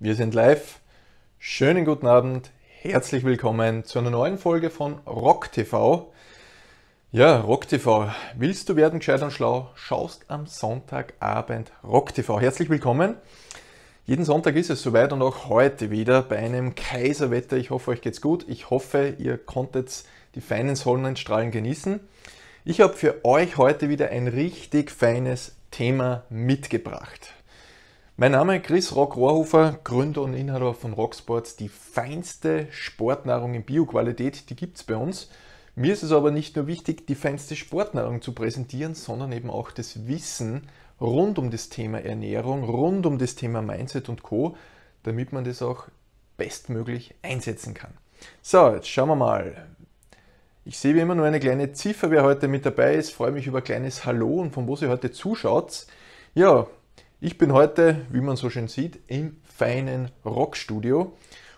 Wir sind live. Schönen guten Abend. Herzlich willkommen zu einer neuen Folge von Rock TV. Ja, Rock TV. Willst du werden gescheit und schlau? Schaust am Sonntagabend Rock TV. Herzlich willkommen. Jeden Sonntag ist es soweit und auch heute wieder bei einem Kaiserwetter. Ich hoffe, euch geht's gut. Ich hoffe, ihr konntet die feinen Sonnenstrahlen genießen. Ich habe für euch heute wieder ein richtig feines Thema mitgebracht. Mein Name ist Chris Rock Rohrhofer, Gründer und Inhaber von Rocksports. Die feinste Sportnahrung in Bioqualität, die gibt es bei uns. Mir ist es aber nicht nur wichtig, die feinste Sportnahrung zu präsentieren, sondern eben auch das Wissen rund um das Thema Ernährung, rund um das Thema Mindset und Co, damit man das auch bestmöglich einsetzen kann. So, jetzt schauen wir mal. Ich sehe wie immer nur eine kleine Ziffer, wer heute mit dabei ist. Freue mich über ein kleines Hallo und von wo Sie heute zuschaut. Ja, ich bin heute, wie man so schön sieht, im feinen Rockstudio.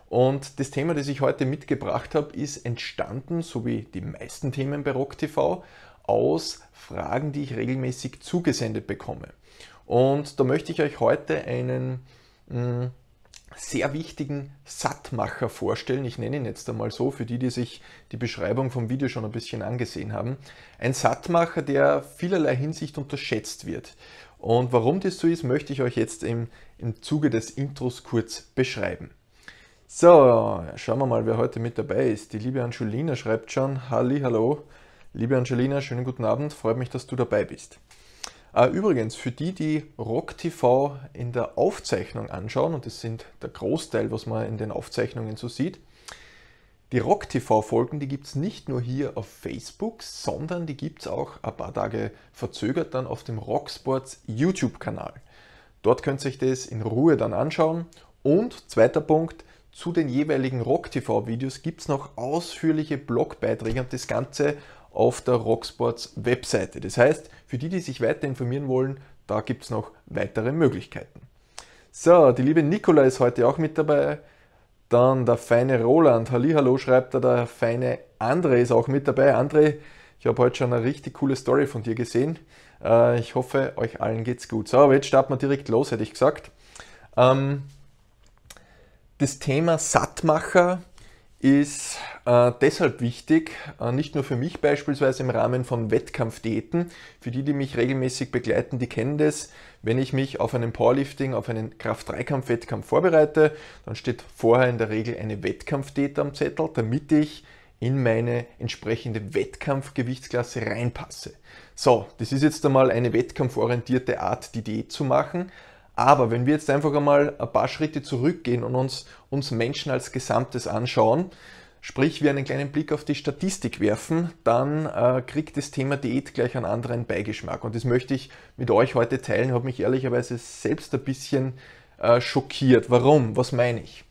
Und das Thema, das ich heute mitgebracht habe, ist entstanden, so wie die meisten Themen bei Rock TV, aus Fragen, die ich regelmäßig zugesendet bekomme. Und da möchte ich euch heute einen hm, sehr wichtigen Sattmacher vorstellen. Ich nenne ihn jetzt einmal so, für die, die sich die Beschreibung vom Video schon ein bisschen angesehen haben. Ein Sattmacher, der vielerlei Hinsicht unterschätzt wird und warum das so ist, möchte ich euch jetzt im, im Zuge des Intros kurz beschreiben. So, schauen wir mal, wer heute mit dabei ist. Die liebe Angelina schreibt schon, Halli, hallo. Liebe Angelina, schönen guten Abend, freut mich, dass du dabei bist. Äh, übrigens, für die, die Rock TV in der Aufzeichnung anschauen, und das sind der Großteil, was man in den Aufzeichnungen so sieht, die Rock TV-Folgen, die gibt es nicht nur hier auf Facebook, sondern die gibt es auch ein paar Tage verzögert dann auf dem Rocksports YouTube-Kanal. Dort könnt ihr euch das in Ruhe dann anschauen. Und zweiter Punkt, zu den jeweiligen Rock TV-Videos gibt es noch ausführliche Blogbeiträge und das Ganze auf der Rocksports Webseite. Das heißt, für die, die sich weiter informieren wollen, da gibt es noch weitere Möglichkeiten. So, die liebe Nicola ist heute auch mit dabei. Dann der feine Roland. Hallihallo schreibt er, der feine André ist auch mit dabei. André, ich habe heute schon eine richtig coole Story von dir gesehen. Äh, ich hoffe, euch allen geht's gut. So, aber jetzt starten wir direkt los, hätte ich gesagt. Ähm, das Thema Sattmacher ist äh, deshalb wichtig, äh, nicht nur für mich beispielsweise im Rahmen von Wettkampfdiäten. Für die, die mich regelmäßig begleiten, die kennen das. Wenn ich mich auf einen Powerlifting, auf einen Kraft-3-Kampf-Wettkampf vorbereite, dann steht vorher in der Regel eine Wettkampfdiät am Zettel, damit ich in meine entsprechende Wettkampfgewichtsklasse reinpasse. So, das ist jetzt einmal eine wettkampforientierte Art, die Diät zu machen, aber wenn wir jetzt einfach einmal ein paar Schritte zurückgehen und uns, uns Menschen als Gesamtes anschauen, sprich wir einen kleinen Blick auf die Statistik werfen, dann äh, kriegt das Thema Diät gleich einen anderen Beigeschmack. Und das möchte ich mit euch heute teilen, hat mich ehrlicherweise selbst ein bisschen äh, schockiert. Warum? Was meine ich?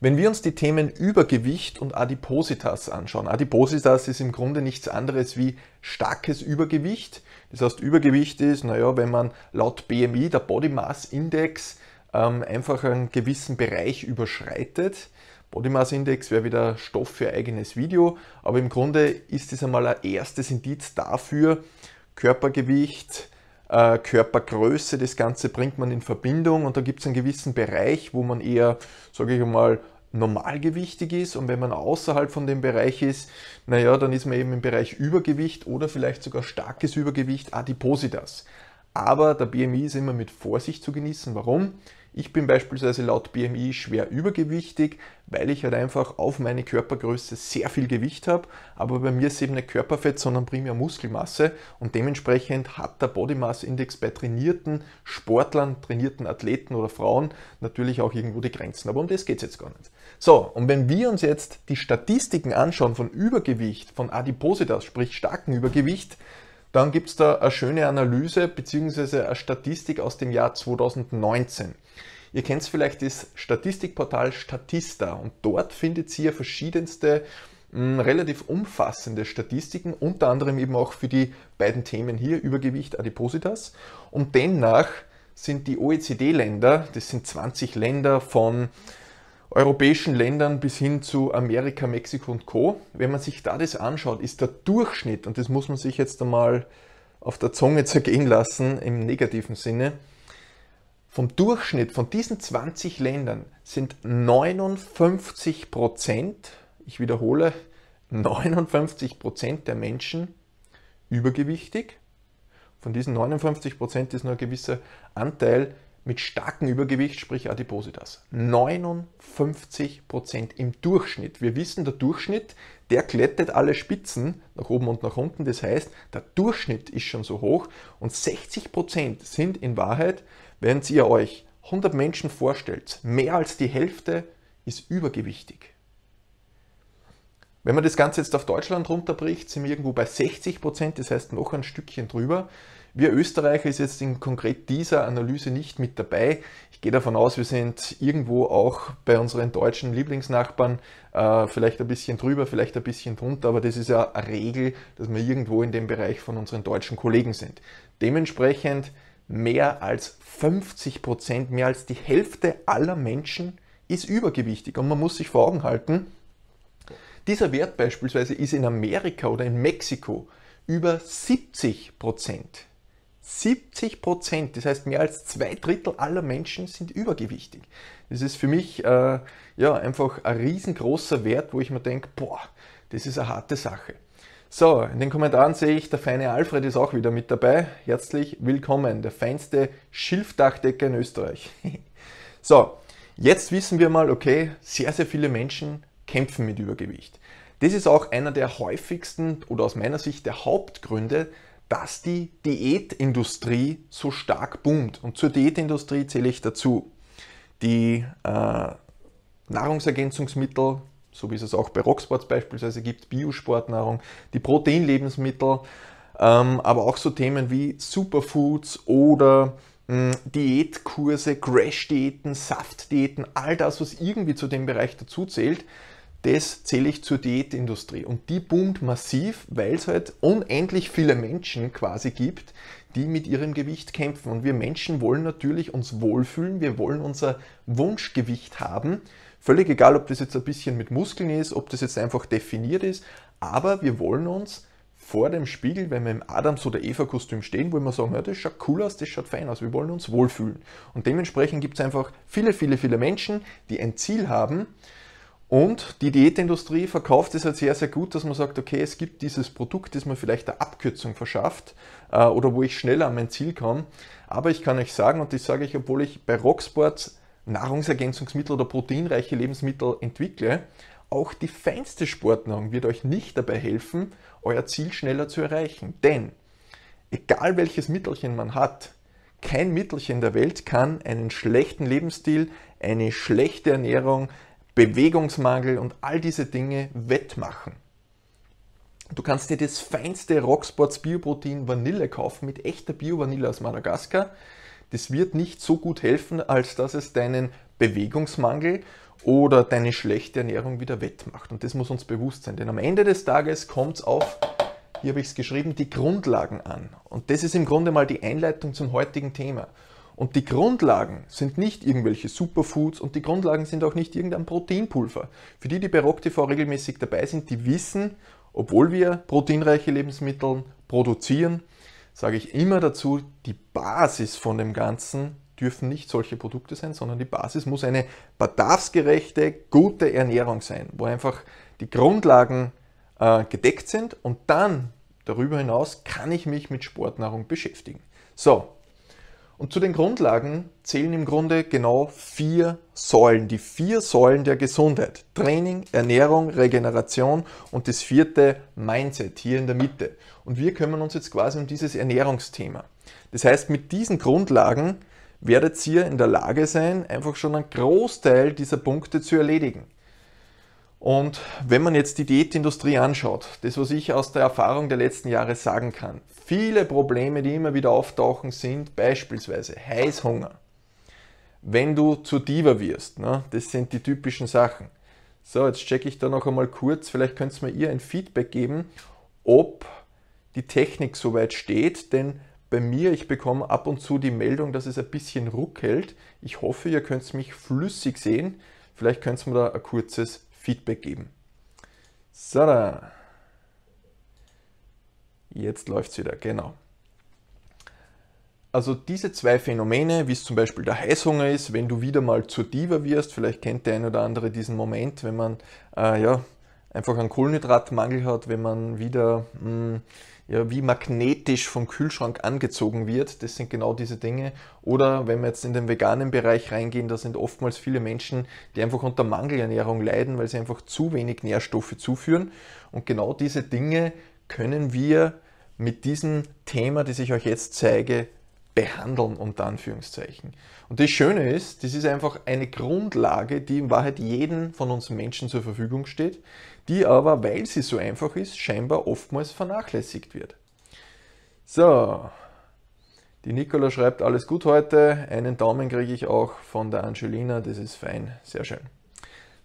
Wenn wir uns die Themen Übergewicht und Adipositas anschauen, Adipositas ist im Grunde nichts anderes wie starkes Übergewicht das heißt, Übergewicht ist, naja, wenn man laut BMI, der Body Mass Index, ähm, einfach einen gewissen Bereich überschreitet. Body Mass Index wäre wieder Stoff für eigenes Video, aber im Grunde ist es einmal ein erstes Indiz dafür, Körpergewicht, äh, Körpergröße, das Ganze bringt man in Verbindung und da gibt es einen gewissen Bereich, wo man eher, sage ich mal, normalgewichtig ist und wenn man außerhalb von dem Bereich ist, naja, dann ist man eben im Bereich Übergewicht oder vielleicht sogar starkes Übergewicht, Adipositas. Aber der BMI ist immer mit Vorsicht zu genießen. Warum? Ich bin beispielsweise laut BMI schwer übergewichtig, weil ich halt einfach auf meine Körpergröße sehr viel Gewicht habe. Aber bei mir ist eben nicht Körperfett, sondern primär Muskelmasse. Und dementsprechend hat der Body Mass Index bei trainierten Sportlern, trainierten Athleten oder Frauen natürlich auch irgendwo die Grenzen. Aber um das geht es jetzt gar nicht. So, und wenn wir uns jetzt die Statistiken anschauen von Übergewicht, von Adipositas, sprich starken Übergewicht, dann gibt es da eine schöne Analyse bzw. eine Statistik aus dem Jahr 2019. Ihr kennt es vielleicht das Statistikportal Statista und dort findet ihr verschiedenste mh, hm, relativ umfassende Statistiken, unter anderem eben auch für die beiden Themen hier Übergewicht, Adipositas. Und demnach sind die OECD-Länder, das sind 20 Länder von europäischen Ländern bis hin zu Amerika, Mexiko und Co. Wenn man sich da das anschaut, ist der Durchschnitt, und das muss man sich jetzt einmal auf der Zunge zergehen lassen im negativen Sinne, vom Durchschnitt von diesen 20 Ländern sind 59 Prozent, ich wiederhole, 59 Prozent der Menschen übergewichtig. Von diesen 59 Prozent ist nur ein gewisser Anteil mit starkem Übergewicht, sprich Adipositas. 59% im Durchschnitt. Wir wissen, der Durchschnitt, der glättet alle Spitzen nach oben und nach unten. Das heißt, der Durchschnitt ist schon so hoch und 60% sind in Wahrheit, während ihr euch 100 Menschen vorstellt, mehr als die Hälfte ist übergewichtig. Wenn man das Ganze jetzt auf Deutschland runterbricht, sind wir irgendwo bei 60 das heißt noch ein Stückchen drüber. Wir Österreicher ist jetzt in konkret dieser Analyse nicht mit dabei. Ich gehe davon aus, wir sind irgendwo auch bei unseren deutschen Lieblingsnachbarn äh, vielleicht ein bisschen drüber, vielleicht ein bisschen drunter, aber das ist ja eine Regel, dass wir irgendwo in dem Bereich von unseren deutschen Kollegen sind. Dementsprechend mehr als 50 Prozent, mehr als die Hälfte aller Menschen ist übergewichtig und man muss sich vor Augen halten, dieser Wert beispielsweise ist in Amerika oder in Mexiko über 70 Prozent. 70 Prozent, das heißt mehr als zwei Drittel aller Menschen sind übergewichtig. Das ist für mich äh, ja, einfach ein riesengroßer Wert, wo ich mir denke, boah, das ist eine harte Sache. So, in den Kommentaren sehe ich, der feine Alfred ist auch wieder mit dabei. Herzlich willkommen, der feinste Schilfdachdecker in Österreich. so, jetzt wissen wir mal, okay, sehr, sehr viele Menschen kämpfen mit Übergewicht. Das ist auch einer der häufigsten oder aus meiner Sicht der Hauptgründe, dass die Diätindustrie so stark boomt. Und zur Diätindustrie zähle ich dazu die äh, Nahrungsergänzungsmittel, so wie es es auch bei Rocksports beispielsweise gibt, Biosportnahrung, die Proteinlebensmittel, ähm, aber auch so Themen wie Superfoods oder mh, hm, Diätkurse, Crash-Diäten, Saftdiäten, all das, was irgendwie zu dem Bereich dazu zählt, das zähle ich zur Diätindustrie. Und die boomt massiv, weil es halt unendlich viele Menschen quasi gibt, die mit ihrem Gewicht kämpfen. Und wir Menschen wollen natürlich uns wohlfühlen, wir wollen unser Wunschgewicht haben. Völlig egal, ob das jetzt ein bisschen mit Muskeln ist, ob das jetzt einfach definiert ist, aber wir wollen uns vor dem Spiegel, wenn wir im Adams- oder Eva-Kostüm stehen, wo wir sagen, ja, das schaut cool aus, das schaut fein aus, wir wollen uns wohlfühlen. Und dementsprechend gibt es einfach viele, viele, viele Menschen, die ein Ziel haben, und die Diätindustrie verkauft es halt sehr, sehr gut, dass man sagt, okay, es gibt dieses Produkt, das man vielleicht eine Abkürzung verschafft äh, oder wo ich schneller an mein Ziel komme. Aber ich kann euch sagen, und das sage ich, obwohl ich bei Rocksports Nahrungsergänzungsmittel oder proteinreiche Lebensmittel entwickle, auch die feinste Sportnahrung wird euch nicht dabei helfen, euer Ziel schneller zu erreichen. Denn egal welches Mittelchen man hat, kein Mittelchen der Welt kann einen schlechten Lebensstil, eine schlechte Ernährung, Bewegungsmangel und all diese Dinge wettmachen. Du kannst dir das feinste Rocksports Bioprotein Vanille kaufen mit echter Bio-Vanille aus Madagaskar. Das wird nicht so gut helfen, als dass es deinen Bewegungsmangel oder deine schlechte Ernährung wieder wettmacht. Und das muss uns bewusst sein. Denn am Ende des Tages kommt es auf, hier habe ich es geschrieben, die Grundlagen an. Und das ist im Grunde mal die Einleitung zum heutigen Thema. Und die Grundlagen sind nicht irgendwelche Superfoods und die Grundlagen sind auch nicht irgendein Proteinpulver. Für die, die bei RockTV regelmäßig dabei sind, die wissen, obwohl wir proteinreiche Lebensmittel produzieren, sage ich immer dazu, die Basis von dem Ganzen dürfen nicht solche Produkte sein, sondern die Basis muss eine bedarfsgerechte, gute Ernährung sein, wo einfach die Grundlagen äh, gedeckt sind und dann darüber hinaus kann ich mich mit Sportnahrung beschäftigen. So, und zu den Grundlagen zählen im Grunde genau vier Säulen, die vier Säulen der Gesundheit. Training, Ernährung, Regeneration und das vierte Mindset hier in der Mitte. Und wir kümmern uns jetzt quasi um dieses Ernährungsthema. Das heißt, mit diesen Grundlagen werdet ihr in der Lage sein, einfach schon einen Großteil dieser Punkte zu erledigen. Und wenn man jetzt die Diätindustrie anschaut, das, was ich aus der Erfahrung der letzten Jahre sagen kann, viele Probleme, die immer wieder auftauchen, sind beispielsweise Heißhunger. Wenn du zu Diva wirst, ne, das sind die typischen Sachen. So, jetzt checke ich da noch einmal kurz, vielleicht könnt ihr mir ihr ein Feedback geben, ob die Technik soweit steht, denn bei mir, ich bekomme ab und zu die Meldung, dass es ein bisschen ruckelt. Ich hoffe, ihr könnt mich flüssig sehen. Vielleicht könnt ihr mir da ein kurzes Feedback geben. So, da. jetzt läuft es wieder, genau. Also diese zwei Phänomene, wie es zum Beispiel der Heißhunger ist, wenn du wieder mal zur Diva wirst, vielleicht kennt der ein oder andere diesen Moment, wenn man äh, ja, einfach einen Kohlenhydratmangel hat, wenn man wieder mh, hm, ja, wie magnetisch vom Kühlschrank angezogen wird. Das sind genau diese Dinge. Oder wenn wir jetzt in den veganen Bereich reingehen, da sind oftmals viele Menschen, die einfach unter Mangelernährung leiden, weil sie einfach zu wenig Nährstoffe zuführen. Und genau diese Dinge können wir mit diesem Thema, das ich euch jetzt zeige, behandeln, unter Anführungszeichen. Und das Schöne ist, das ist einfach eine Grundlage, die in Wahrheit jedem von uns Menschen zur Verfügung steht, die aber, weil sie so einfach ist, scheinbar oftmals vernachlässigt wird. So, die Nicola schreibt, alles gut heute. Einen Daumen kriege ich auch von der Angelina, das ist fein, sehr schön.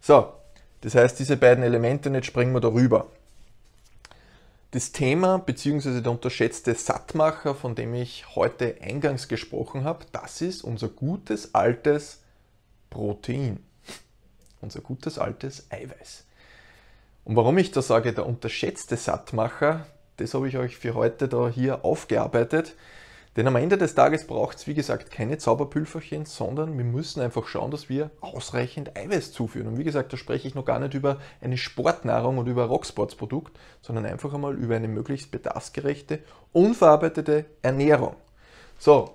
So, das heißt, diese beiden Elemente, jetzt springen wir darüber. Das Thema bzw. der unterschätzte Sattmacher, von dem ich heute eingangs gesprochen habe, das ist unser gutes altes Protein, unser gutes altes Eiweiß. Und warum ich da sage, der unterschätzte Sattmacher, das habe ich euch für heute da hier aufgearbeitet. Denn am Ende des Tages braucht es, wie gesagt, keine Zauberpülferchen, sondern wir müssen einfach schauen, dass wir ausreichend Eiweiß zuführen. Und wie gesagt, da spreche ich noch gar nicht über eine Sportnahrung und über Rocksports-Produkt, sondern einfach einmal über eine möglichst bedarfsgerechte, unverarbeitete Ernährung. So,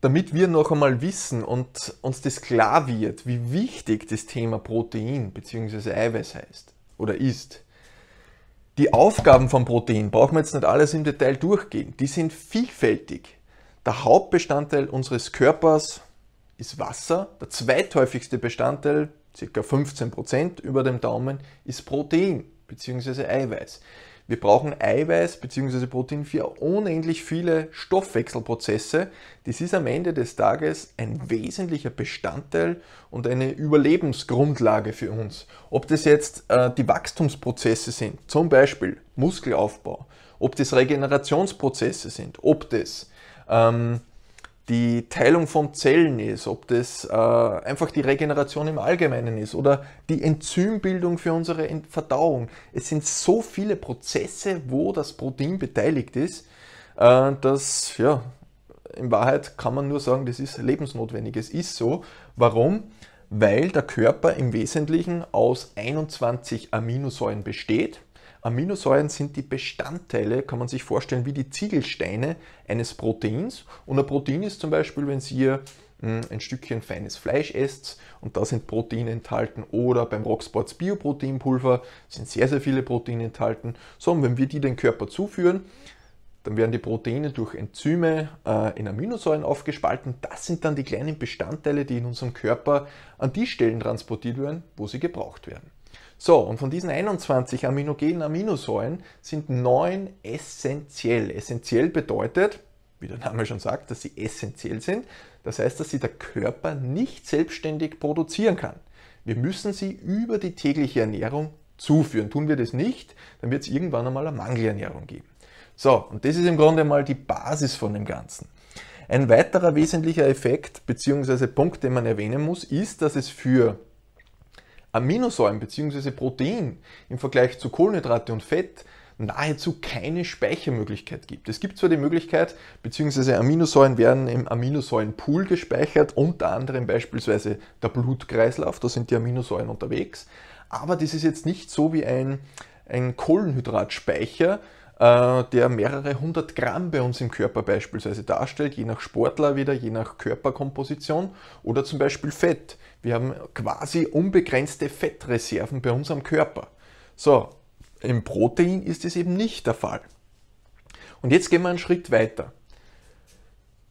damit wir noch einmal wissen und uns das klar wird, wie wichtig das Thema Protein bzw. Eiweiß heißt oder ist. Die Aufgaben von Protein brauchen wir jetzt nicht alles im Detail durchgehen. Die sind vielfältig. Der Hauptbestandteil unseres Körpers ist Wasser. Der zweithäufigste Bestandteil, ca. 15% über dem Daumen, ist Protein bzw. Eiweiß. Wir brauchen Eiweiß bzw. Protein für unendlich viele Stoffwechselprozesse. Das ist am Ende des Tages ein wesentlicher Bestandteil und eine Überlebensgrundlage für uns. Ob das jetzt äh, die Wachstumsprozesse sind, zum Beispiel Muskelaufbau, ob das Regenerationsprozesse sind, ob das ähm, die Teilung von Zellen ist, ob das äh, einfach die Regeneration im Allgemeinen ist oder die Enzymbildung für unsere Verdauung. Es sind so viele Prozesse, wo das Protein beteiligt ist, äh, dass ja, in Wahrheit kann man nur sagen, das ist lebensnotwendig. Es ist so. Warum? Weil der Körper im Wesentlichen aus 21 Aminosäuren besteht Aminosäuren sind die Bestandteile, kann man sich vorstellen, wie die Ziegelsteine eines Proteins. Und ein Protein ist zum Beispiel, wenn Sie hier hm, ein Stückchen feines Fleisch esst und da sind Proteine enthalten oder beim Rocksports Bioproteinpulver sind sehr, sehr viele Proteine enthalten. So, und wenn wir die dem Körper zuführen, dann werden die Proteine durch Enzyme äh, in Aminosäuren aufgespalten. Das sind dann die kleinen Bestandteile, die in unserem Körper an die Stellen transportiert werden, wo sie gebraucht werden. So, und von diesen 21 aminogenen Aminosäuren sind neun essentiell. Essentiell bedeutet, wie der Name schon sagt, dass sie essentiell sind. Das heißt, dass sie der Körper nicht selbstständig produzieren kann. Wir müssen sie über die tägliche Ernährung zuführen. Tun wir das nicht, dann wird es irgendwann einmal eine Mangelernährung geben. So, und das ist im Grunde mal die Basis von dem Ganzen. Ein weiterer wesentlicher Effekt bzw. Punkt, den man erwähnen muss, ist, dass es für Aminosäuren bzw. Protein im Vergleich zu Kohlenhydrate und Fett nahezu keine Speichermöglichkeit gibt. Es gibt zwar die Möglichkeit, beziehungsweise Aminosäuren werden im Aminosäurenpool gespeichert, unter anderem beispielsweise der Blutkreislauf, da sind die Aminosäuren unterwegs, aber das ist jetzt nicht so wie ein, ein Kohlenhydratspeicher, äh, der mehrere hundert Gramm bei uns im Körper beispielsweise darstellt, je nach Sportler wieder, je nach Körperkomposition oder zum Beispiel Fett. Wir haben quasi unbegrenzte Fettreserven bei uns am Körper. So, im Protein ist es eben nicht der Fall. Und jetzt gehen wir einen Schritt weiter.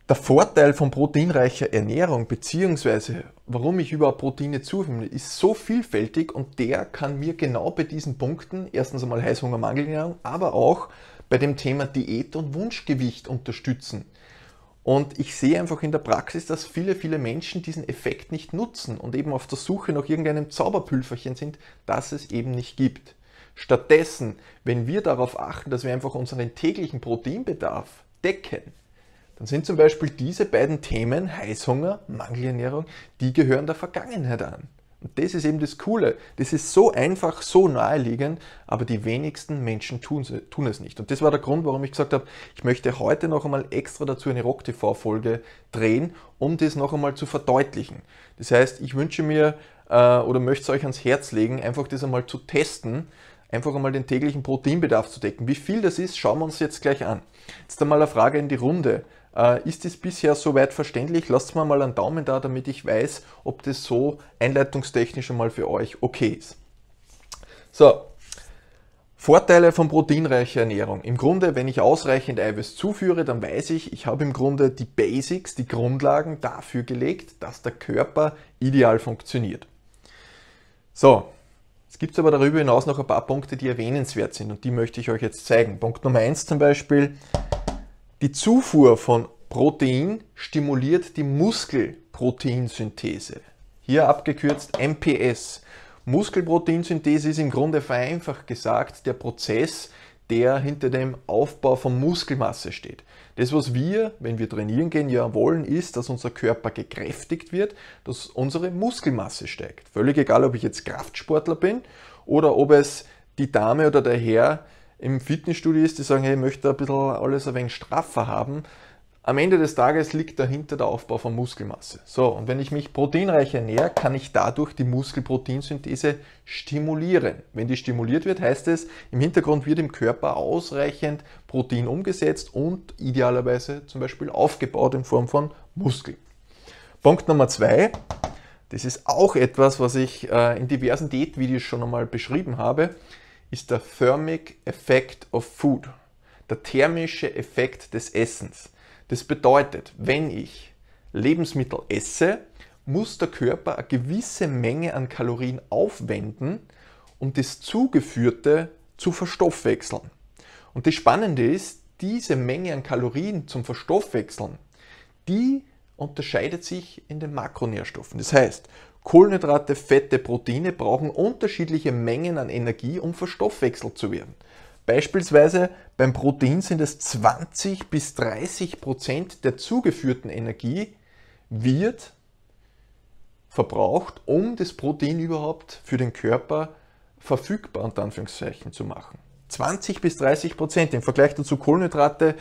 Der Vorteil von proteinreicher Ernährung bzw warum ich überhaupt Proteine zuführe, ist so vielfältig und der kann mir genau bei diesen Punkten, erstens einmal Heißhunger, Mangelernährung, aber auch bei dem Thema Diät und Wunschgewicht unterstützen. Und ich sehe einfach in der Praxis, dass viele, viele Menschen diesen Effekt nicht nutzen und eben auf der Suche nach irgendeinem Zauberpülferchen sind, das es eben nicht gibt. Stattdessen, wenn wir darauf achten, dass wir einfach unseren täglichen Proteinbedarf decken, dann sind zum Beispiel diese beiden Themen, Heißhunger, Mangelernährung, die gehören der Vergangenheit an. Und das ist eben das Coole. Das ist so einfach, so naheliegend, aber die wenigsten Menschen tun, tun es nicht. Und das war der Grund, warum ich gesagt habe, ich möchte heute noch einmal extra dazu eine rocktv folge drehen, um das noch einmal zu verdeutlichen. Das heißt, ich wünsche mir äh, oder möchte es euch ans Herz legen, einfach das einmal zu testen, einfach einmal den täglichen Proteinbedarf zu decken. Wie viel das ist, schauen wir uns jetzt gleich an. Jetzt einmal eine Frage in die Runde. Äh, ist es bisher soweit verständlich? Lasst mir mal einen Daumen da, damit ich weiß, ob das so einleitungstechnisch einmal für euch okay ist. So, Vorteile von proteinreicher Ernährung. Im Grunde, wenn ich ausreichend Eiweiß zuführe, dann weiß ich, ich habe im Grunde die Basics, die Grundlagen dafür gelegt, dass der Körper ideal funktioniert. So, es gibt aber darüber hinaus noch ein paar Punkte, die erwähnenswert sind und die möchte ich euch jetzt zeigen. Punkt Nummer 1 zum Beispiel, die Zufuhr von Protein stimuliert die Muskelproteinsynthese. Hier abgekürzt MPS. Muskelproteinsynthese ist im Grunde vereinfacht gesagt der Prozess, der hinter dem Aufbau von Muskelmasse steht. Das, was wir, wenn wir trainieren gehen, ja wollen, ist, dass unser Körper gekräftigt wird, dass unsere Muskelmasse steigt. Völlig egal, ob ich jetzt Kraftsportler bin oder ob es die Dame oder der Herr im Fitnessstudio ist, die sagen, hey, ich möchte ein bisschen alles ein wenig straffer haben. Am Ende des Tages liegt dahinter der Aufbau von Muskelmasse. So, und wenn ich mich proteinreich ernähre, kann ich dadurch die Muskelproteinsynthese stimulieren. Wenn die stimuliert wird, heißt es, im Hintergrund wird im Körper ausreichend Protein umgesetzt und idealerweise zum Beispiel aufgebaut in Form von Muskeln. Punkt Nummer zwei, das ist auch etwas, was ich äh, in diversen Diätvideos schon einmal beschrieben habe, ist der Thermic Effect of Food, der thermische Effekt des Essens. Das bedeutet, wenn ich Lebensmittel esse, muss der Körper eine gewisse Menge an Kalorien aufwenden, um das Zugeführte zu verstoffwechseln. Und das Spannende ist, diese Menge an Kalorien zum Verstoffwechseln, die unterscheidet sich in den Makronährstoffen. Das heißt, Kohlenhydrate, Fette, Proteine brauchen unterschiedliche Mengen an Energie, um verstoffwechselt zu werden. Beispielsweise beim Protein sind es 20 bis 30 Prozent der zugeführten Energie wird verbraucht, um das Protein überhaupt für den Körper verfügbar unter Anführungszeichen zu machen. 20 bis 30 Prozent. Im Vergleich dazu Kohlenhydrate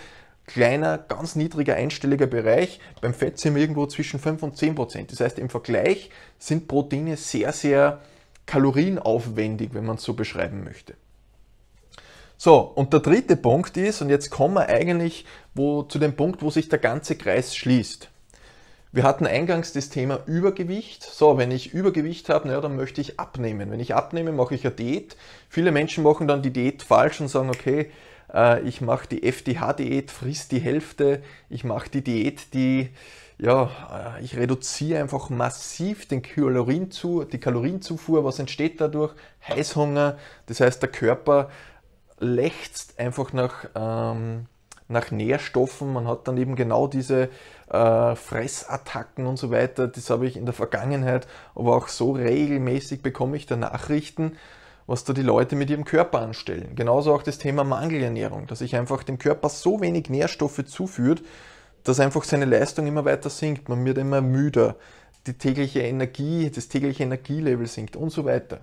kleiner, ganz niedriger einstelliger Bereich. Beim Fett sind wir irgendwo zwischen 5 und 10 Prozent. Das heißt, im Vergleich sind Proteine sehr, sehr kalorienaufwendig, wenn man es so beschreiben möchte. So, und der dritte Punkt ist, und jetzt kommen wir eigentlich wo, zu dem Punkt, wo sich der ganze Kreis schließt. Wir hatten eingangs das Thema Übergewicht. So, wenn ich Übergewicht habe, naja, dann möchte ich abnehmen. Wenn ich abnehme, mache ich eine Diät. Viele Menschen machen dann die Diät falsch und sagen, okay, äh, ich mache die FDH-Diät, frisst die Hälfte, ich mache die Diät, die, ja, äh, ich reduziere einfach massiv den Kalorienzu, die Kalorienzufuhr, was entsteht dadurch? Heißhunger, das heißt der Körper lechzt einfach nach, ähm, nach Nährstoffen, man hat dann eben genau diese äh, Fressattacken und so weiter, das habe ich in der Vergangenheit, aber auch so regelmäßig bekomme ich da Nachrichten, was da die Leute mit ihrem Körper anstellen. Genauso auch das Thema Mangelernährung, dass sich einfach dem Körper so wenig Nährstoffe zuführt, dass einfach seine Leistung immer weiter sinkt, man wird immer müder, die tägliche Energie, das tägliche Energielevel sinkt und so weiter.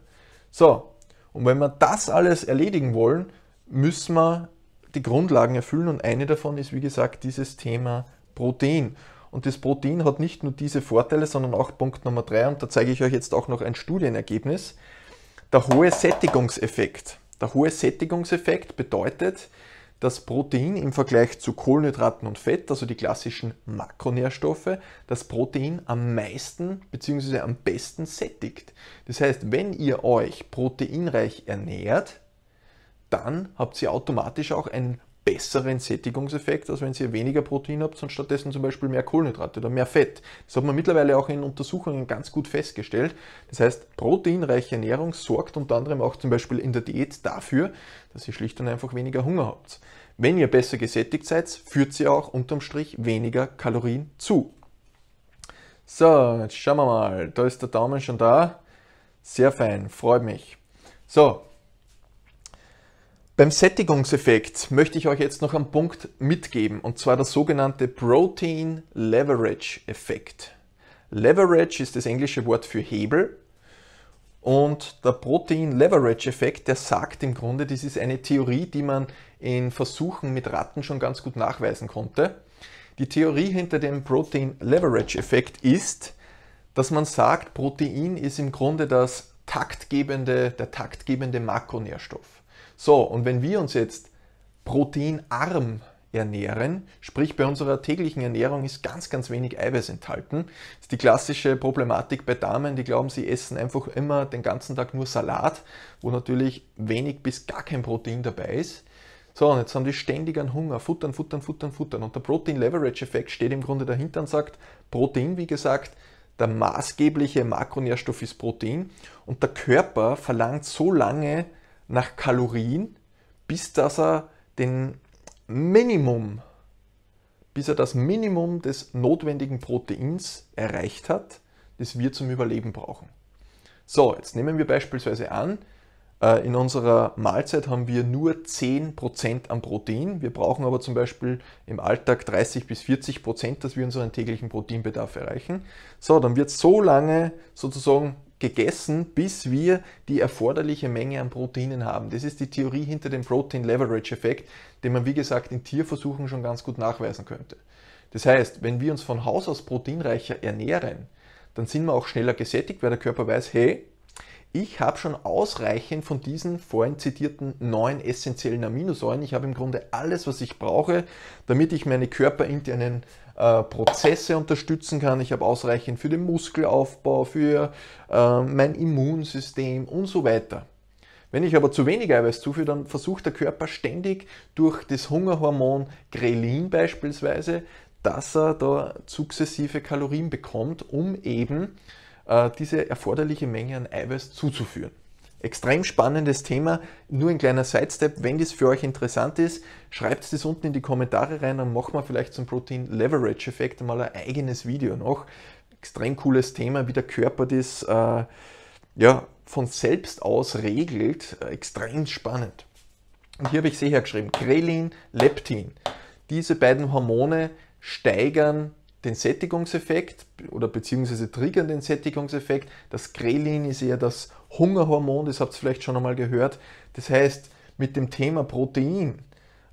So, und wenn wir das alles erledigen wollen, müssen wir die Grundlagen erfüllen und eine davon ist, wie gesagt, dieses Thema Protein. Und das Protein hat nicht nur diese Vorteile, sondern auch Punkt Nummer drei und da zeige ich euch jetzt auch noch ein Studienergebnis. Der hohe Sättigungseffekt. Der hohe Sättigungseffekt bedeutet, dass Protein im Vergleich zu Kohlenhydraten und Fett, also die klassischen Makronährstoffe, das Protein am meisten bzw. am besten sättigt. Das heißt, wenn ihr euch proteinreich ernährt, dann habt ihr automatisch auch einen besseren Sättigungseffekt, als wenn ihr weniger Protein habt und stattdessen zum Beispiel mehr Kohlenhydrate oder mehr Fett. Das hat man mittlerweile auch in Untersuchungen ganz gut festgestellt. Das heißt, proteinreiche Ernährung sorgt unter anderem auch zum Beispiel in der Diät dafür, dass ihr schlicht und einfach weniger Hunger habt. Wenn ihr besser gesättigt seid, führt sie auch unterm Strich weniger Kalorien zu. So, jetzt schauen wir mal. Da ist der Daumen schon da. Sehr fein, freut mich. So, beim Sättigungseffekt möchte ich euch jetzt noch einen Punkt mitgeben, und zwar der sogenannte Protein Leverage Effekt. Leverage ist das englische Wort für Hebel und der Protein Leverage Effekt, der sagt im Grunde, das ist eine Theorie, die man in Versuchen mit Ratten schon ganz gut nachweisen konnte. Die Theorie hinter dem Protein Leverage Effekt ist, dass man sagt, Protein ist im Grunde das taktgebende, der taktgebende Makronährstoff. So, und wenn wir uns jetzt proteinarm ernähren, sprich bei unserer täglichen Ernährung ist ganz, ganz wenig Eiweiß enthalten. Das ist die klassische Problematik bei Damen, die glauben, sie essen einfach immer den ganzen Tag nur Salat, wo natürlich wenig bis gar kein Protein dabei ist. So, und jetzt haben die ständig an Hunger, futtern, futtern, futtern, futtern. Und der Protein Leverage Effekt steht im Grunde dahinter und sagt, Protein, wie gesagt, der maßgebliche Makronährstoff ist Protein und der Körper verlangt so lange nach Kalorien, bis dass er den Minimum, bis er das Minimum des notwendigen Proteins erreicht hat, das wir zum Überleben brauchen. So, jetzt nehmen wir beispielsweise an, äh, in unserer Mahlzeit haben wir nur 10% an Protein. Wir brauchen aber zum Beispiel im Alltag 30 bis 40%, dass wir unseren täglichen Proteinbedarf erreichen. So, dann wird so lange sozusagen gegessen, bis wir die erforderliche Menge an Proteinen haben. Das ist die Theorie hinter dem Protein Leverage Effekt, den man wie gesagt in Tierversuchen schon ganz gut nachweisen könnte. Das heißt, wenn wir uns von Haus aus proteinreicher ernähren, dann sind wir auch schneller gesättigt, weil der Körper weiß, hey, ich habe schon ausreichend von diesen vorhin zitierten neun essentiellen Aminosäuren. Ich habe im Grunde alles, was ich brauche, damit ich meine körperinternen äh, Prozesse unterstützen kann. Ich habe ausreichend für den Muskelaufbau, für äh, mein Immunsystem und so weiter. Wenn ich aber zu wenig Eiweiß zuführe, dann versucht der Körper ständig durch das Hungerhormon Grelin beispielsweise, dass er da sukzessive Kalorien bekommt, um eben äh, diese erforderliche Menge an Eiweiß zuzuführen. Extrem spannendes Thema, nur ein kleiner Sidestep. Wenn das für euch interessant ist, schreibt es unten in die Kommentare rein, dann machen wir vielleicht zum Protein Leverage Effekt mal ein eigenes Video noch. Extrem cooles Thema, wie der Körper das äh, ja, von selbst aus regelt. extrem spannend. Und hier habe ich sie eh hergeschrieben: Grelin, Leptin. Diese beiden Hormone steigern den Sättigungseffekt oder beziehungsweise triggern den Sättigungseffekt. Das Grelin ist eher das Hungerhormon, das habt ihr vielleicht schon einmal gehört. Das heißt, mit dem Thema Protein,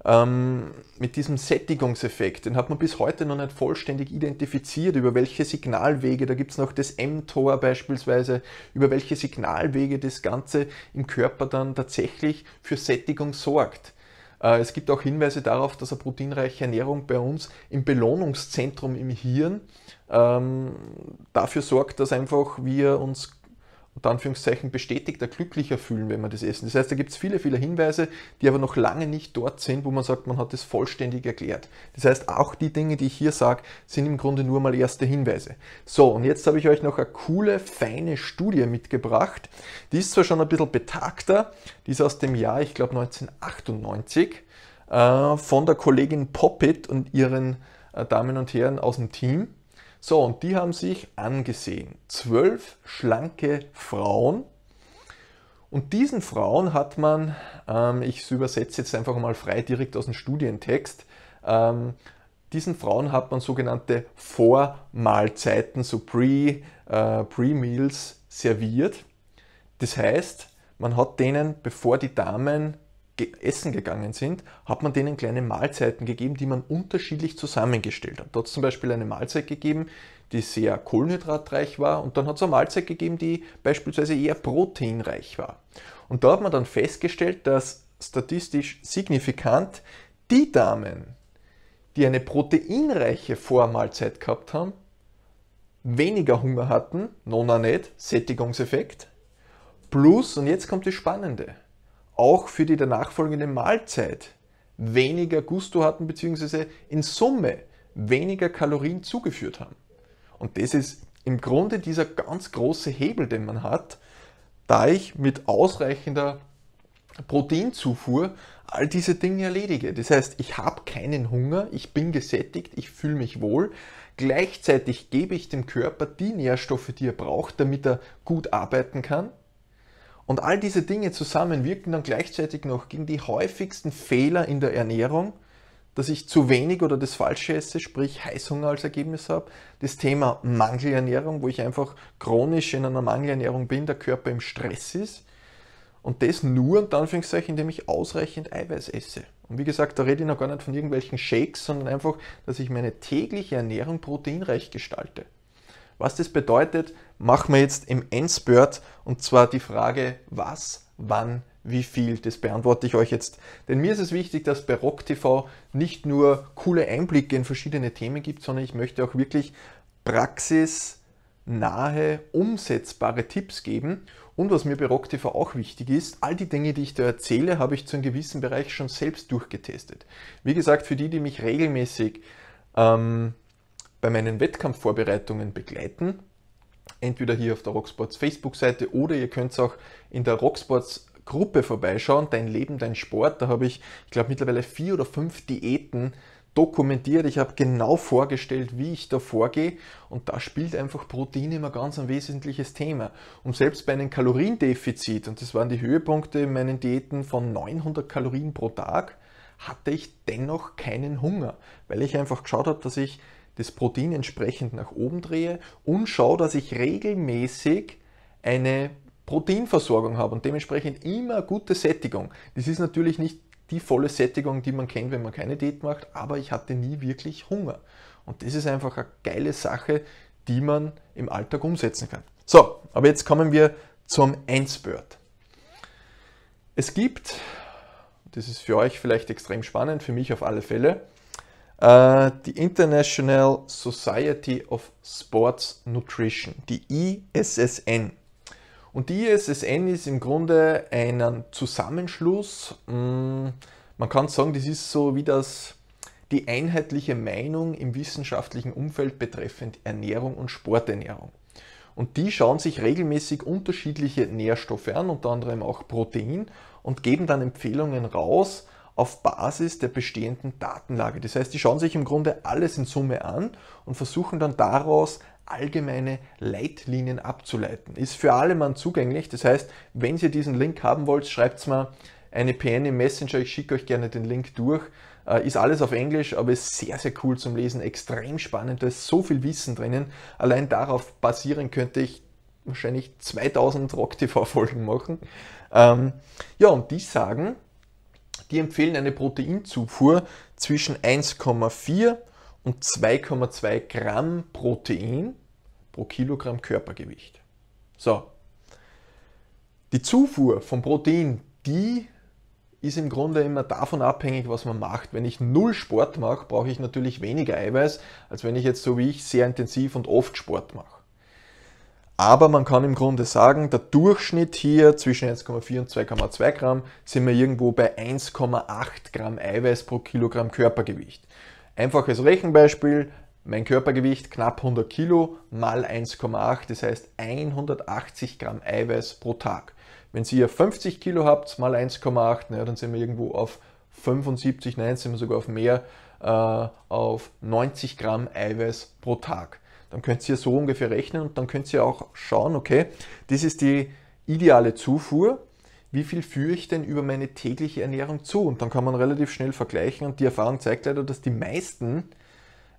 ähm, mit diesem Sättigungseffekt, den hat man bis heute noch nicht vollständig identifiziert, über welche Signalwege, da gibt es noch das mTOR beispielsweise, über welche Signalwege das Ganze im Körper dann tatsächlich für Sättigung sorgt. Äh, es gibt auch Hinweise darauf, dass eine proteinreiche Ernährung bei uns im Belohnungszentrum im Hirn ähm, dafür sorgt, dass einfach wir uns unter Anführungszeichen bestätigter, glücklicher fühlen, wenn man das essen. Das heißt, da gibt es viele, viele Hinweise, die aber noch lange nicht dort sind, wo man sagt, man hat es vollständig erklärt. Das heißt, auch die Dinge, die ich hier sage, sind im Grunde nur mal erste Hinweise. So, und jetzt habe ich euch noch eine coole, feine Studie mitgebracht. Die ist zwar schon ein bisschen betagter, die ist aus dem Jahr, ich glaube 1998, äh, von der Kollegin Poppit und ihren äh, Damen und Herren aus dem Team. So, und die haben sich angesehen. Zwölf schlanke Frauen. Und diesen Frauen hat man, ähm, ich übersetze jetzt einfach mal frei direkt aus dem Studientext, ähm, diesen Frauen hat man sogenannte Vormahlzeiten, so äh, Pre-Meals äh, Pre serviert. Das heißt, man hat denen, bevor die Damen essen gegangen sind, hat man denen kleine Mahlzeiten gegeben, die man unterschiedlich zusammengestellt hat. Da hat es zum Beispiel eine Mahlzeit gegeben, die sehr kohlenhydratreich war und dann hat es eine Mahlzeit gegeben, die beispielsweise eher proteinreich war. Und da hat man dann festgestellt, dass statistisch signifikant die Damen, die eine proteinreiche Vormahlzeit gehabt haben, weniger Hunger hatten, nona net, Sättigungseffekt, plus, und jetzt kommt die spannende, auch für die danach folgende Mahlzeit weniger Gusto hatten bzw. in Summe weniger Kalorien zugeführt haben. Und das ist im Grunde dieser ganz große Hebel, den man hat, da ich mit ausreichender Proteinzufuhr all diese Dinge erledige. Das heißt, ich habe keinen Hunger, ich bin gesättigt, ich fühle mich wohl. Gleichzeitig gebe ich dem Körper die Nährstoffe, die er braucht, damit er gut arbeiten kann. Und all diese Dinge zusammen wirken dann gleichzeitig noch gegen die häufigsten Fehler in der Ernährung, dass ich zu wenig oder das Falsche esse, sprich Heißhunger als Ergebnis habe. Das Thema Mangelernährung, wo ich einfach chronisch in einer Mangelernährung bin, der Körper im Stress ist. Und das nur, unter Anführungszeichen, indem ich ausreichend Eiweiß esse. Und wie gesagt, da rede ich noch gar nicht von irgendwelchen Shakes, sondern einfach, dass ich meine tägliche Ernährung proteinreich gestalte. Was das bedeutet, machen wir jetzt im Endspurt und zwar die Frage, was, wann, wie viel. Das beantworte ich euch jetzt. Denn mir ist es wichtig, dass bei Rock TV nicht nur coole Einblicke in verschiedene Themen gibt, sondern ich möchte auch wirklich praxisnahe, umsetzbare Tipps geben. Und was mir bei Rock TV auch wichtig ist, all die Dinge, die ich da erzähle, habe ich zu einem gewissen Bereich schon selbst durchgetestet. Wie gesagt, für die, die mich regelmäßig ähm, bei meinen Wettkampfvorbereitungen begleiten, entweder hier auf der Rocksports Facebook-Seite oder ihr könnt es auch in der Rocksports Gruppe vorbeischauen, Dein Leben, dein Sport. Da habe ich, ich glaube, mittlerweile vier oder fünf Diäten dokumentiert. Ich habe genau vorgestellt, wie ich da vorgehe. Und da spielt einfach Protein immer ganz ein wesentliches Thema. Und selbst bei einem Kaloriendefizit, und das waren die Höhepunkte in meinen Diäten von 900 Kalorien pro Tag, hatte ich dennoch keinen Hunger, weil ich einfach geschaut habe, dass ich das Protein entsprechend nach oben drehe und schaue, dass ich regelmäßig eine Proteinversorgung habe und dementsprechend immer gute Sättigung. Das ist natürlich nicht die volle Sättigung, die man kennt, wenn man keine Diät macht, aber ich hatte nie wirklich Hunger. Und das ist einfach eine geile Sache, die man im Alltag umsetzen kann. So, aber jetzt kommen wir zum Endspurt. Es gibt, das ist für euch vielleicht extrem spannend, für mich auf alle Fälle, äh, die International Society of Sports Nutrition, die ISSN. Und die ISSN ist im Grunde ein Zusammenschluss. Mm, man kann sagen, das ist so wie das die einheitliche Meinung im wissenschaftlichen Umfeld betreffend Ernährung und Sporternährung. Und die schauen sich regelmäßig unterschiedliche Nährstoffe an, unter anderem auch Protein, und geben dann Empfehlungen raus, auf Basis der bestehenden Datenlage. Das heißt, die schauen sich im Grunde alles in Summe an und versuchen dann daraus allgemeine Leitlinien abzuleiten. Ist für alle Mann zugänglich. Das heißt, wenn ihr diesen Link haben wollt, schreibt es mir eine PN im Messenger. Ich schicke euch gerne den Link durch. Äh, ist alles auf Englisch, aber ist sehr, sehr cool zum Lesen. Extrem spannend. Da ist so viel Wissen drinnen. Allein darauf basieren könnte ich wahrscheinlich 2000 Rock TV Folgen machen. Ähm, ja, und die sagen, die empfehlen eine Proteinzufuhr zwischen 1,4 und 2,2 Gramm Protein pro Kilogramm Körpergewicht. So, die Zufuhr von Protein, die ist im Grunde immer davon abhängig, was man macht. Wenn ich null Sport mache, brauche ich natürlich weniger Eiweiß, als wenn ich jetzt so wie ich sehr intensiv und oft Sport mache. Aber man kann im Grunde sagen, der Durchschnitt hier zwischen 1,4 und 2,2 Gramm sind wir irgendwo bei 1,8 Gramm Eiweiß pro Kilogramm Körpergewicht. Einfaches Rechenbeispiel, mein Körpergewicht knapp 100 Kilo mal 1,8, das heißt 180 Gramm Eiweiß pro Tag. Wenn Sie hier 50 Kilo habt mal 1,8, naja, dann sind wir irgendwo auf 75, nein, sind wir sogar auf mehr, äh, auf 90 Gramm Eiweiß pro Tag dann könnt ihr so ungefähr rechnen und dann könnt ihr auch schauen, okay, das ist die ideale Zufuhr, wie viel führe ich denn über meine tägliche Ernährung zu? Und dann kann man relativ schnell vergleichen und die Erfahrung zeigt leider, dass die meisten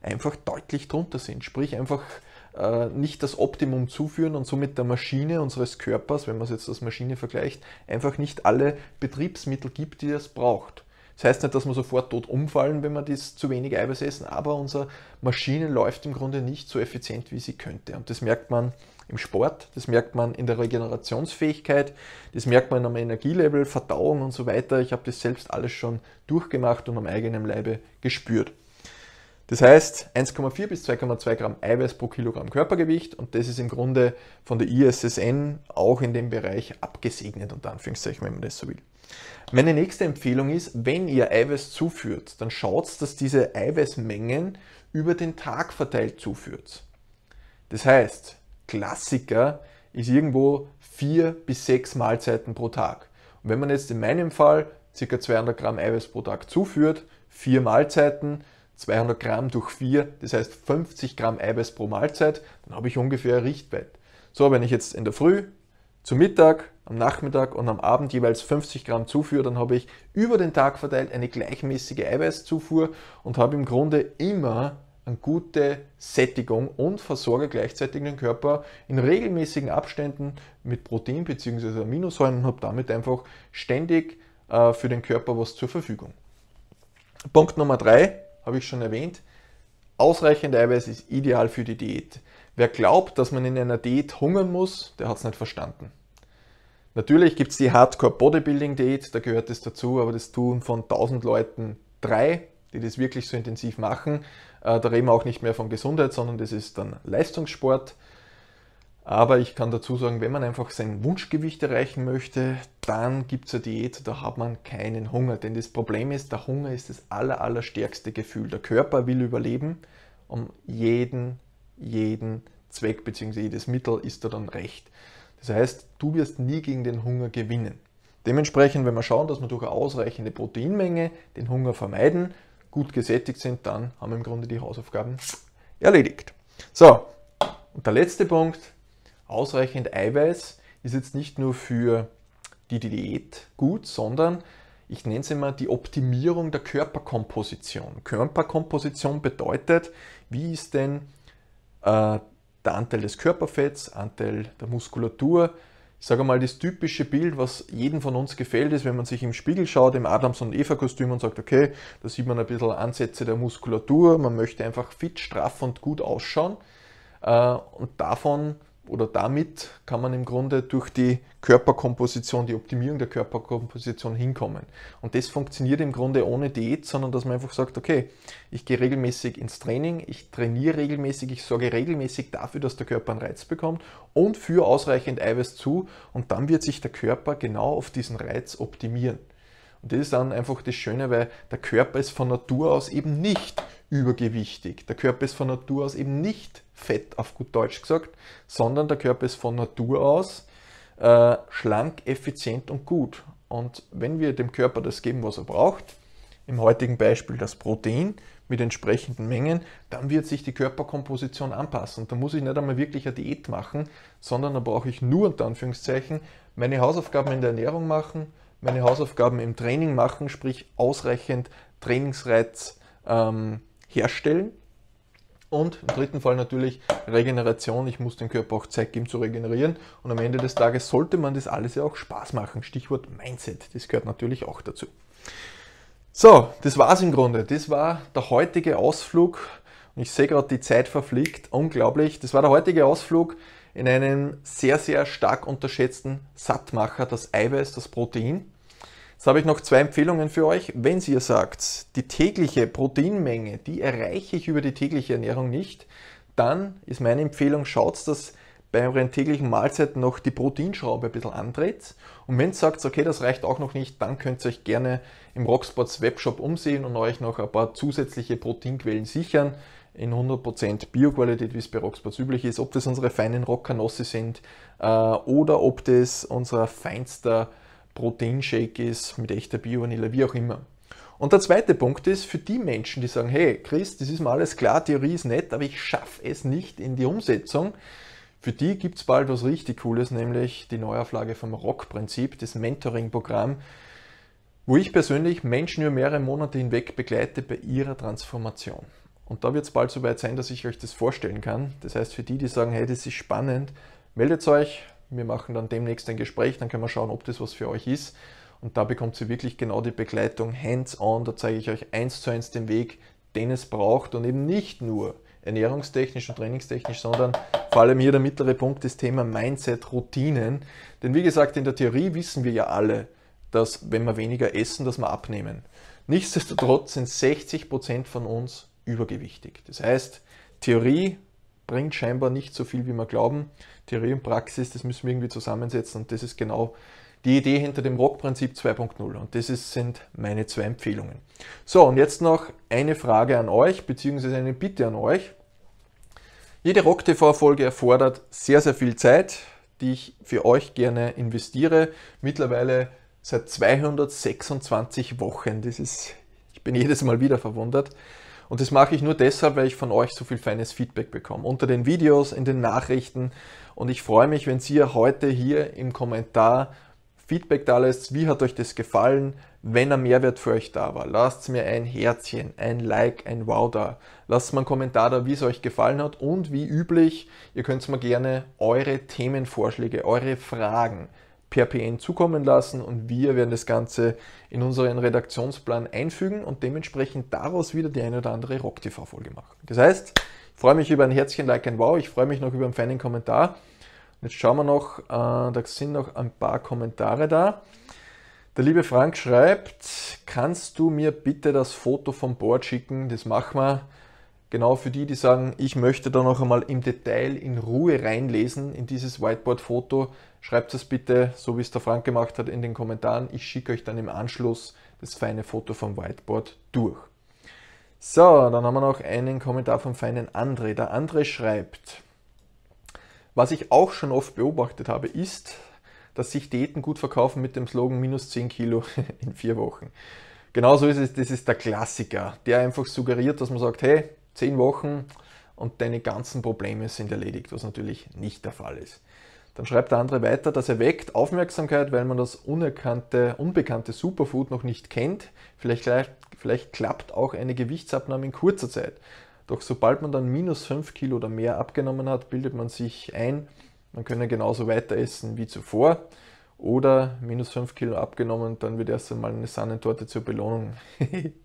einfach deutlich drunter sind, sprich einfach äh, nicht das Optimum zuführen und somit der Maschine unseres Körpers, wenn man es jetzt als Maschine vergleicht, einfach nicht alle Betriebsmittel gibt, die es braucht. Das heißt nicht, dass wir sofort tot umfallen, wenn wir das zu wenig Eiweiß essen, aber unsere Maschine läuft im Grunde nicht so effizient, wie sie könnte. Und das merkt man im Sport, das merkt man in der Regenerationsfähigkeit, das merkt man am Energielevel, Verdauung und so weiter. Ich habe das selbst alles schon durchgemacht und am eigenen Leibe gespürt. Das heißt 1,4 bis 2,2 Gramm Eiweiß pro Kilogramm Körpergewicht und das ist im Grunde von der ISSN auch in dem Bereich abgesegnet, unter Anführungszeichen, wenn man das so will. Meine nächste Empfehlung ist, wenn ihr Eiweiß zuführt, dann schaut, dass diese Eiweißmengen über den Tag verteilt zuführt. Das heißt, Klassiker ist irgendwo vier bis sechs Mahlzeiten pro Tag. Und wenn man jetzt in meinem Fall ca. 200 Gramm Eiweiß pro Tag zuführt, vier Mahlzeiten, 200 Gramm durch 4, das heißt 50 Gramm Eiweiß pro Mahlzeit, dann habe ich ungefähr ein Richtwert. So, wenn ich jetzt in der Früh zu Mittag, am Nachmittag und am Abend jeweils 50 Gramm zuführe, dann habe ich über den Tag verteilt eine gleichmäßige Eiweißzufuhr und habe im Grunde immer eine gute Sättigung und versorge gleichzeitig den Körper in regelmäßigen Abständen mit Protein bzw. Aminosäuren und habe damit einfach ständig äh, für den Körper was zur Verfügung. Punkt Nummer 3 habe ich schon erwähnt. Ausreichend Eiweiß ist ideal für die Diät. Wer glaubt, dass man in einer Diät hungern muss, der hat es nicht verstanden. Natürlich gibt es die Hardcore-Bodybuilding-Diät, da gehört es dazu, aber das tun von 1000 Leuten drei, die das wirklich so intensiv machen. Äh, da reden wir auch nicht mehr von Gesundheit, sondern das ist dann Leistungssport. Aber ich kann dazu sagen, wenn man einfach sein Wunschgewicht erreichen möchte, dann gibt es eine Diät, da hat man keinen Hunger. Denn das Problem ist, der Hunger ist das aller, allerstärkste Gefühl. Der Körper will überleben um jeden jeden Zweck bzw. jedes Mittel ist da dann recht. Das heißt, du wirst nie gegen den Hunger gewinnen. Dementsprechend, wenn wir schauen, dass wir durch eine ausreichende Proteinmenge den Hunger vermeiden, gut gesättigt sind, dann haben wir im Grunde die Hausaufgaben erledigt. So, und der letzte Punkt, ausreichend Eiweiß ist jetzt nicht nur für die Diät gut, sondern ich nenne es immer die Optimierung der Körperkomposition. Körperkomposition bedeutet, wie ist denn äh, der Anteil des Körperfetts, Anteil der Muskulatur. Ich sage mal, das typische Bild, was jedem von uns gefällt, ist, wenn man sich im Spiegel schaut, im Adams- und Eva-Kostüm und sagt, okay, da sieht man ein bisschen Ansätze der Muskulatur, man möchte einfach fit, straff und gut ausschauen. Äh, und davon oder damit kann man im Grunde durch die Körperkomposition, die Optimierung der Körperkomposition hinkommen. Und das funktioniert im Grunde ohne Diät, sondern dass man einfach sagt, okay, ich gehe regelmäßig ins Training, ich trainiere regelmäßig, ich sorge regelmäßig dafür, dass der Körper einen Reiz bekommt und führe ausreichend Eiweiß zu und dann wird sich der Körper genau auf diesen Reiz optimieren. Und das ist dann einfach das Schöne, weil der Körper ist von Natur aus eben nicht übergewichtig. Der Körper ist von Natur aus eben nicht fett, auf gut Deutsch gesagt, sondern der Körper ist von Natur aus äh, schlank, effizient und gut. Und wenn wir dem Körper das geben, was er braucht, im heutigen Beispiel das Protein mit entsprechenden Mengen, dann wird sich die Körperkomposition anpassen. Und da muss ich nicht einmal wirklich eine Diät machen, sondern da brauche ich nur unter Anführungszeichen meine Hausaufgaben in der Ernährung machen meine Hausaufgaben im Training machen, sprich ausreichend Trainingsreiz ähm, herstellen. Und im dritten Fall natürlich Regeneration. Ich muss dem Körper auch Zeit geben zu regenerieren. Und am Ende des Tages sollte man das alles ja auch Spaß machen. Stichwort Mindset. Das gehört natürlich auch dazu. So, das war's im Grunde. Das war der heutige Ausflug. Und ich sehe gerade, die Zeit verfliegt. Unglaublich. Das war der heutige Ausflug in einen sehr, sehr stark unterschätzten Sattmacher, das Eiweiß, das Protein. Jetzt habe ich noch zwei Empfehlungen für euch. Wenn ihr sagt, die tägliche Proteinmenge, die erreiche ich über die tägliche Ernährung nicht, dann ist meine Empfehlung, schaut, dass bei euren täglichen Mahlzeiten noch die Proteinschraube ein bisschen andreht. Und wenn ihr sagt, okay, das reicht auch noch nicht, dann könnt ihr euch gerne im Rocksports Webshop umsehen und euch noch ein paar zusätzliche Proteinquellen sichern in 100% Bioqualität, wie es bei Rocksports üblich ist. Ob das unsere feinen Rockernossi sind äh, oder ob das unser feinster Proteinshake ist, mit echter Bio-Vanille, wie auch immer. Und der zweite Punkt ist, für die Menschen, die sagen, hey Chris, das ist mir alles klar, Theorie ist nett, aber ich schaffe es nicht in die Umsetzung, für die gibt es bald was richtig Cooles, nämlich die Neuauflage vom Rock-Prinzip, das Mentoring-Programm, wo ich persönlich Menschen über mehrere Monate hinweg begleite bei ihrer Transformation. Und da wird es bald soweit sein, dass ich euch das vorstellen kann. Das heißt, für die, die sagen, hey, das ist spannend, meldet euch, wir machen dann demnächst ein Gespräch, dann können wir schauen, ob das was für euch ist. Und da bekommt sie wirklich genau die Begleitung hands-on. Da zeige ich euch eins zu eins den Weg, den es braucht und eben nicht nur ernährungstechnisch und trainingstechnisch, sondern vor allem hier der mittlere Punkt, das Thema Mindset, Routinen. Denn wie gesagt, in der Theorie wissen wir ja alle, dass wenn wir weniger essen, dass wir abnehmen. Nichtsdestotrotz sind 60% Prozent von uns übergewichtig. Das heißt, Theorie bringt scheinbar nicht so viel, wie wir glauben. Theorie und Praxis, das müssen wir irgendwie zusammensetzen und das ist genau die Idee hinter dem Rockprinzip 2.0 und das ist, sind meine zwei Empfehlungen. So, und jetzt noch eine Frage an euch, beziehungsweise eine Bitte an euch. Jede rocktv folge erfordert sehr, sehr viel Zeit, die ich für euch gerne investiere. Mittlerweile seit 226 Wochen. Das ist, ich bin jedes Mal wieder verwundert. Und das mache ich nur deshalb, weil ich von euch so viel feines Feedback bekomme. Unter den Videos, in den Nachrichten. Und ich freue mich, wenn ihr heute hier im Kommentar Feedback da lässt. Wie hat euch das gefallen? Wenn ein Mehrwert für euch da war, lasst mir ein Herzchen, ein Like, ein Wow da. Lasst mir einen Kommentar da, wie es euch gefallen hat. Und wie üblich, ihr könnt mir gerne eure Themenvorschläge, eure Fragen per PN zukommen lassen und wir werden das Ganze in unseren Redaktionsplan einfügen und dementsprechend daraus wieder die eine oder andere rocktv folge machen. Das heißt, ich freue mich über ein Herzchen, Like ein Wow, ich freue mich noch über einen feinen Kommentar. Jetzt schauen wir noch, äh, da sind noch ein paar Kommentare da. Der liebe Frank schreibt, kannst du mir bitte das Foto vom Board schicken? Das machen wir genau für die, die sagen, ich möchte da noch einmal im Detail in Ruhe reinlesen in dieses Whiteboard-Foto, Schreibt es bitte, so wie es der Frank gemacht hat, in den Kommentaren. Ich schicke euch dann im Anschluss das feine Foto vom Whiteboard durch. So, dann haben wir noch einen Kommentar vom feinen André. Der André schreibt, was ich auch schon oft beobachtet habe, ist, dass sich Diäten gut verkaufen mit dem Slogan minus 10 Kilo in vier Wochen. Genauso ist es, das ist der Klassiker, der einfach suggeriert, dass man sagt, hey, 10 Wochen und deine ganzen Probleme sind erledigt, was natürlich nicht der Fall ist. Dann schreibt der andere weiter, das erweckt Aufmerksamkeit, weil man das unbekannte Superfood noch nicht kennt. Vielleicht, vielleicht klappt auch eine Gewichtsabnahme in kurzer Zeit. Doch sobald man dann minus 5 Kilo oder mehr abgenommen hat, bildet man sich ein, man könne genauso weiter essen wie zuvor. Oder minus 5 Kilo abgenommen, dann wird erst einmal eine Sahnetorte zur Belohnung.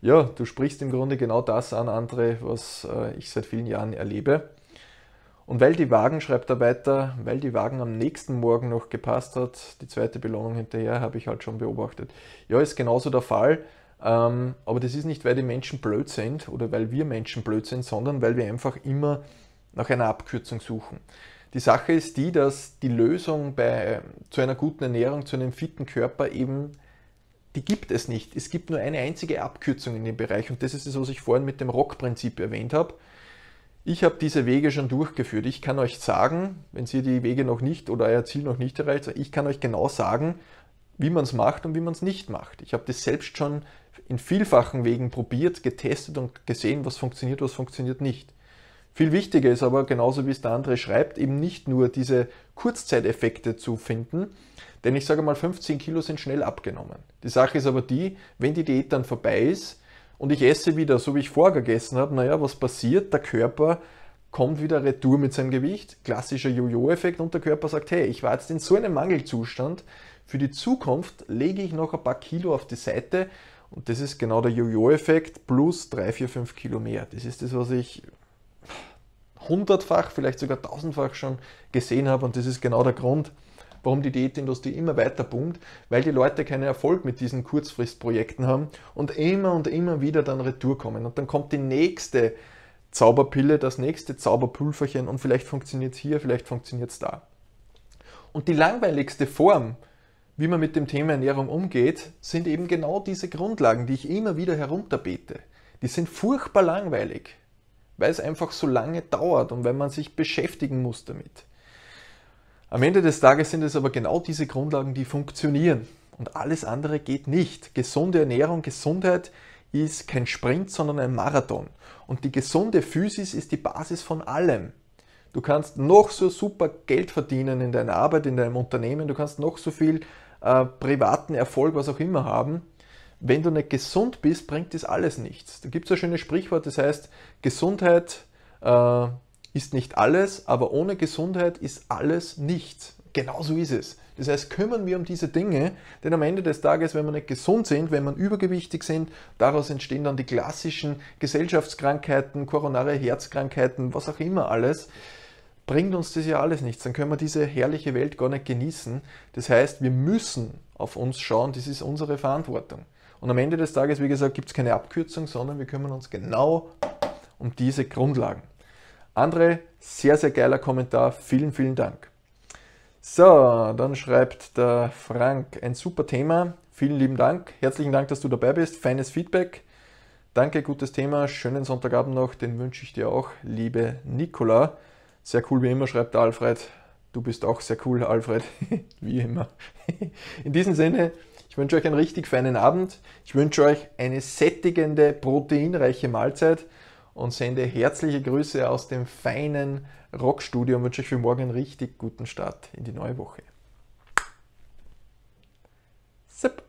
ja, du sprichst im Grunde genau das an, andere, was äh, ich seit vielen Jahren erlebe. Und weil die Wagen, schreibt er weiter, weil die Wagen am nächsten Morgen noch gepasst hat, die zweite Belohnung hinterher, habe ich halt schon beobachtet. Ja, ist genauso der Fall. Ähm, aber das ist nicht, weil die Menschen blöd sind oder weil wir Menschen blöd sind, sondern weil wir einfach immer nach einer Abkürzung suchen. Die Sache ist die, dass die Lösung bei, äh, zu einer guten Ernährung, zu einem fitten Körper eben, die gibt es nicht. Es gibt nur eine einzige Abkürzung in dem Bereich und das ist das, was ich vorhin mit dem Rockprinzip erwähnt habe. Ich habe diese Wege schon durchgeführt. Ich kann euch sagen, wenn ihr die Wege noch nicht oder euer Ziel noch nicht erreicht, habt, ich kann euch genau sagen, wie man es macht und wie man es nicht macht. Ich habe das selbst schon in vielfachen Wegen probiert, getestet und gesehen, was funktioniert, was funktioniert nicht. Viel wichtiger ist aber, genauso wie es der andere schreibt, eben nicht nur diese Kurzzeiteffekte zu finden, denn ich sage mal, 15 Kilo sind schnell abgenommen. Die Sache ist aber die, wenn die Diät dann vorbei ist, und ich esse wieder, so wie ich vorher gegessen habe, naja, was passiert? Der Körper kommt wieder retour mit seinem Gewicht, klassischer Jojo-Effekt und der Körper sagt, hey, ich war jetzt in so einem Mangelzustand, für die Zukunft lege ich noch ein paar Kilo auf die Seite und das ist genau der Jojo-Effekt plus 3, 4, 5 Kilo mehr. Das ist das, was ich hundertfach, vielleicht sogar tausendfach schon gesehen habe und das ist genau der Grund, warum die Diätindustrie immer weiter boomt, weil die Leute keinen Erfolg mit diesen Kurzfristprojekten haben und immer und immer wieder dann retour kommen. Und dann kommt die nächste Zauberpille, das nächste Zauberpulverchen und vielleicht funktioniert es hier, vielleicht funktioniert es da. Und die langweiligste Form, wie man mit dem Thema Ernährung umgeht, sind eben genau diese Grundlagen, die ich immer wieder herunterbete. Die sind furchtbar langweilig, weil es einfach so lange dauert und weil man sich beschäftigen muss damit. Am Ende des Tages sind es aber genau diese Grundlagen, die funktionieren. Und alles andere geht nicht. Gesunde Ernährung, Gesundheit ist kein Sprint, sondern ein Marathon. Und die gesunde Physis ist die Basis von allem. Du kannst noch so super Geld verdienen in deiner Arbeit, in deinem Unternehmen, du kannst noch so viel äh, privaten Erfolg, was auch immer haben. Wenn du nicht gesund bist, bringt das alles nichts. Da gibt es ein schönes Sprichwort, das heißt, Gesundheit äh, ist nicht alles, aber ohne Gesundheit ist alles nichts. Genau so ist es. Das heißt, kümmern wir um diese Dinge, denn am Ende des Tages, wenn wir nicht gesund sind, wenn wir übergewichtig sind, daraus entstehen dann die klassischen Gesellschaftskrankheiten, koronare Herzkrankheiten, was auch immer alles, bringt uns das ja alles nichts. Dann können wir diese herrliche Welt gar nicht genießen. Das heißt, wir müssen auf uns schauen, das ist unsere Verantwortung. Und am Ende des Tages, wie gesagt, gibt es keine Abkürzung, sondern wir kümmern uns genau um diese Grundlagen. Andre, sehr, sehr geiler Kommentar. Vielen, vielen Dank. So, dann schreibt der Frank, ein super Thema. Vielen lieben Dank. Herzlichen Dank, dass du dabei bist. Feines Feedback. Danke, gutes Thema. Schönen Sonntagabend noch. Den wünsche ich dir auch, liebe Nicola. Sehr cool wie immer, schreibt der Alfred. Du bist auch sehr cool, Alfred. wie immer. In diesem Sinne, ich wünsche euch einen richtig feinen Abend. Ich wünsche euch eine sättigende, proteinreiche Mahlzeit und sende herzliche Grüße aus dem feinen Rockstudio und wünsche euch für morgen einen richtig guten Start in die neue Woche. Zip.